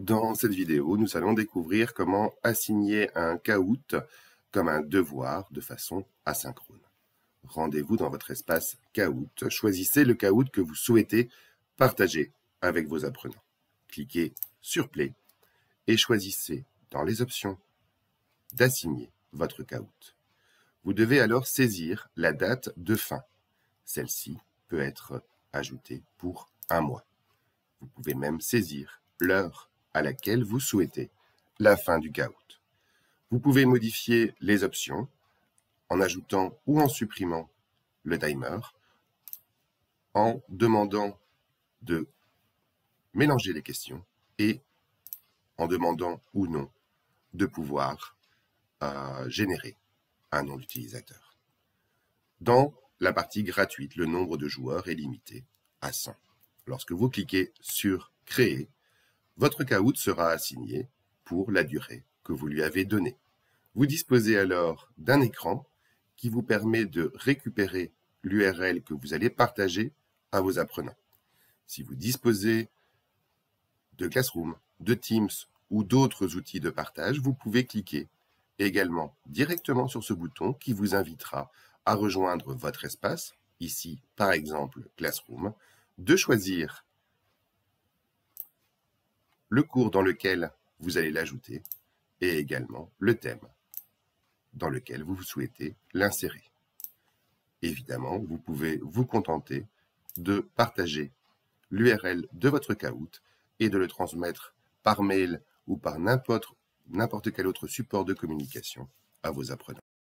Dans cette vidéo, nous allons découvrir comment assigner un caout comme un devoir de façon asynchrone. Rendez-vous dans votre espace caout Choisissez le K-out que vous souhaitez partager avec vos apprenants. Cliquez sur Play et choisissez dans les options d'assigner votre caout Vous devez alors saisir la date de fin. Celle-ci peut être ajoutée pour un mois. Vous pouvez même saisir l'heure à laquelle vous souhaitez la fin du Gout. Vous pouvez modifier les options en ajoutant ou en supprimant le timer, en demandant de mélanger les questions et en demandant ou non de pouvoir euh, générer un nom d'utilisateur. Dans la partie gratuite, le nombre de joueurs est limité à 100. Lorsque vous cliquez sur Créer, votre caout sera assigné pour la durée que vous lui avez donnée. Vous disposez alors d'un écran qui vous permet de récupérer l'URL que vous allez partager à vos apprenants. Si vous disposez de Classroom, de Teams ou d'autres outils de partage, vous pouvez cliquer également directement sur ce bouton qui vous invitera à rejoindre votre espace, ici par exemple Classroom, de choisir le cours dans lequel vous allez l'ajouter et également le thème dans lequel vous souhaitez l'insérer. Évidemment, vous pouvez vous contenter de partager l'URL de votre Kahoot et de le transmettre par mail ou par n'importe quel autre support de communication à vos apprenants.